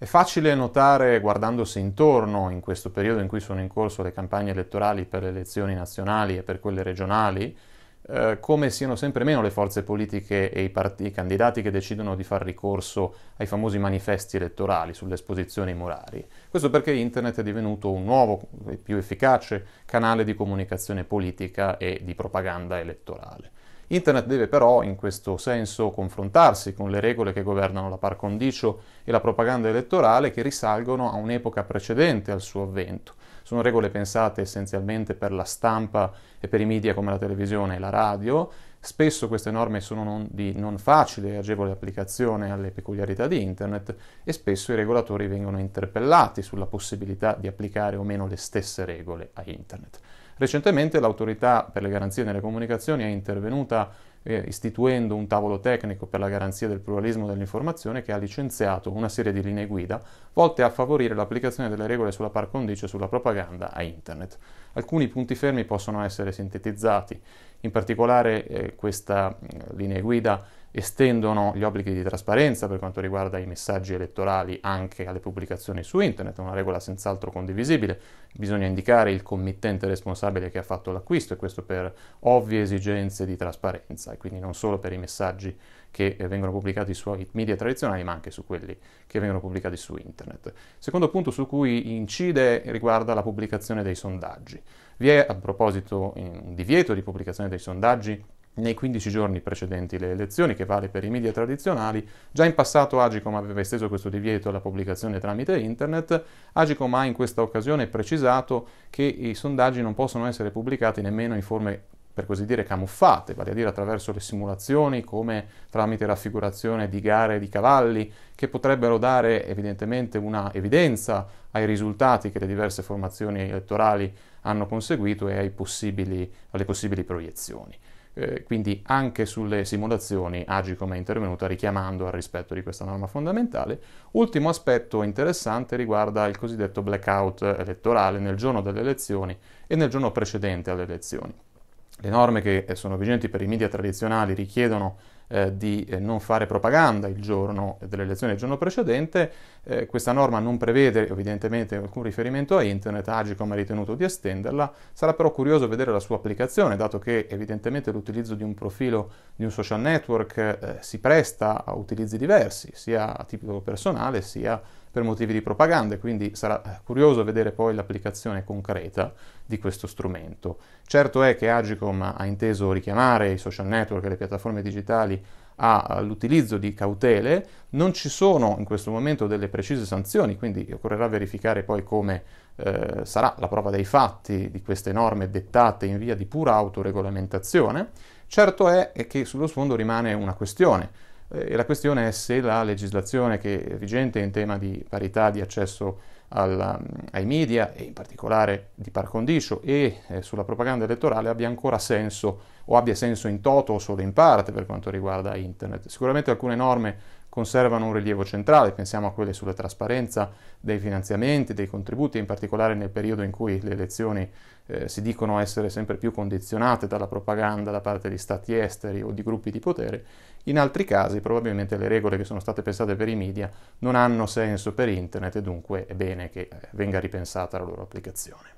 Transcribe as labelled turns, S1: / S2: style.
S1: È facile notare, guardandosi intorno in questo periodo in cui sono in corso le campagne elettorali per le elezioni nazionali e per quelle regionali, eh, come siano sempre meno le forze politiche e i, part- i candidati che decidono di far ricorso ai famosi manifesti elettorali sulle esposizioni murarie. Questo perché internet è divenuto un nuovo e più efficace canale di comunicazione politica e di propaganda elettorale. Internet deve però, in questo senso, confrontarsi con le regole che governano la par condicio e la propaganda elettorale che risalgono a un'epoca precedente al suo avvento. Sono regole pensate essenzialmente per la stampa e per i media come la televisione e la radio, Spesso queste norme sono non, di non facile e agevole applicazione alle peculiarità di Internet e spesso i regolatori vengono interpellati sulla possibilità di applicare o meno le stesse regole a Internet. Recentemente l'autorità per le garanzie nelle comunicazioni è intervenuta eh, istituendo un tavolo tecnico per la garanzia del pluralismo dell'informazione che ha licenziato una serie di linee guida volte a favorire l'applicazione delle regole sulla par condicio e sulla propaganda a Internet. Alcuni punti fermi possono essere sintetizzati, in particolare eh, questa mm, linea guida estendono gli obblighi di trasparenza per quanto riguarda i messaggi elettorali anche alle pubblicazioni su internet, una regola senz'altro condivisibile, bisogna indicare il committente responsabile che ha fatto l'acquisto e questo per ovvie esigenze di trasparenza e quindi non solo per i messaggi che eh, vengono pubblicati sui media tradizionali ma anche su quelli che vengono pubblicati su internet. Secondo punto su cui incide riguarda la pubblicazione dei sondaggi. Vi è a proposito un divieto di pubblicazione dei sondaggi nei 15 giorni precedenti le elezioni, che vale per i media tradizionali. Già in passato Agicom aveva esteso questo divieto alla pubblicazione tramite internet. Agicom ha in questa occasione precisato che i sondaggi non possono essere pubblicati nemmeno in forme per così dire camuffate, vale a dire attraverso le simulazioni come tramite raffigurazione di gare di cavalli che potrebbero dare evidentemente una evidenza ai risultati che le diverse formazioni elettorali hanno conseguito e possibili, alle possibili proiezioni. Eh, quindi anche sulle simulazioni Agicom è intervenuta richiamando al rispetto di questa norma fondamentale. Ultimo aspetto interessante riguarda il cosiddetto blackout elettorale nel giorno delle elezioni e nel giorno precedente alle elezioni. Le norme che eh, sono vigenti per i media tradizionali richiedono eh, di eh, non fare propaganda il giorno eh, delle elezioni il giorno precedente. Eh, questa norma non prevede evidentemente alcun riferimento a internet, Agicom ha ritenuto di estenderla. Sarà però curioso vedere la sua applicazione, dato che evidentemente l'utilizzo di un profilo di un social network eh, si presta a utilizzi diversi, sia a titolo personale sia per motivi di propaganda, quindi sarà eh, curioso vedere poi l'applicazione concreta di questo strumento. Certo è che Agicom ha inteso richiamare i social network e le piattaforme digitali all'utilizzo di cautele, non ci sono in questo momento delle precise sanzioni, quindi occorrerà verificare poi come eh, sarà la prova dei fatti di queste norme dettate in via di pura autoregolamentazione. Certo è che sullo sfondo rimane una questione eh, e la questione è se la legislazione che è vigente in tema di parità di accesso alla, mm, ai media e in particolare di par condicio e eh, sulla propaganda elettorale abbia ancora senso o abbia senso in toto o solo in parte per quanto riguarda internet. Sicuramente alcune norme conservano un rilievo centrale, pensiamo a quelle sulla trasparenza dei finanziamenti, dei contributi, in particolare nel periodo in cui le elezioni eh, si dicono essere sempre più condizionate dalla propaganda da parte di stati esteri o di gruppi di potere, in altri casi probabilmente le regole che sono state pensate per i media non hanno senso per internet e dunque è bene che eh, venga ripensata la loro applicazione.